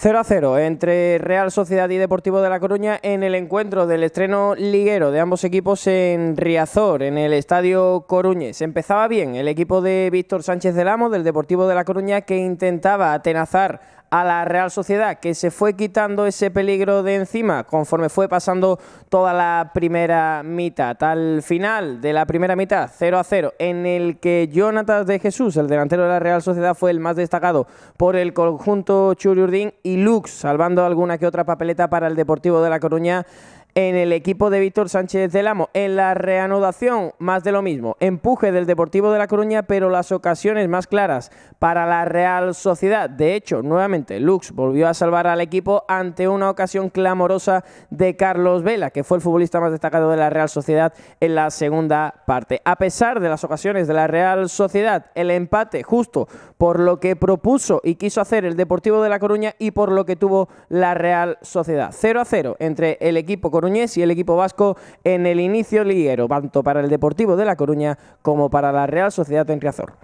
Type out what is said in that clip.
0 a 0 entre Real Sociedad y Deportivo de La Coruña en el encuentro del estreno liguero de ambos equipos en Riazor, en el Estadio Coruñes. Empezaba bien el equipo de Víctor Sánchez del Amo del Deportivo de La Coruña que intentaba atenazar a la Real Sociedad, que se fue quitando ese peligro de encima conforme fue pasando toda la primera mitad. Al final de la primera mitad, 0 a 0, en el que Jonathan de Jesús, el delantero de la Real Sociedad, fue el más destacado por el conjunto Urdín y Lux, salvando alguna que otra papeleta para el Deportivo de La Coruña en el equipo de Víctor Sánchez del Amo. En la reanudación, más de lo mismo. Empuje del Deportivo de La Coruña, pero las ocasiones más claras para la Real Sociedad. De hecho, nuevamente, Lux volvió a salvar al equipo ante una ocasión clamorosa de Carlos Vela, que fue el futbolista más destacado de la Real Sociedad en la segunda parte. A pesar de las ocasiones de la Real Sociedad, el empate justo por lo que propuso y quiso hacer el Deportivo de La Coruña y por lo que tuvo la Real Sociedad. 0 a 0 entre el equipo Coruñés y el equipo vasco en el inicio liguero, tanto para el Deportivo de La Coruña como para la Real Sociedad de Riazor.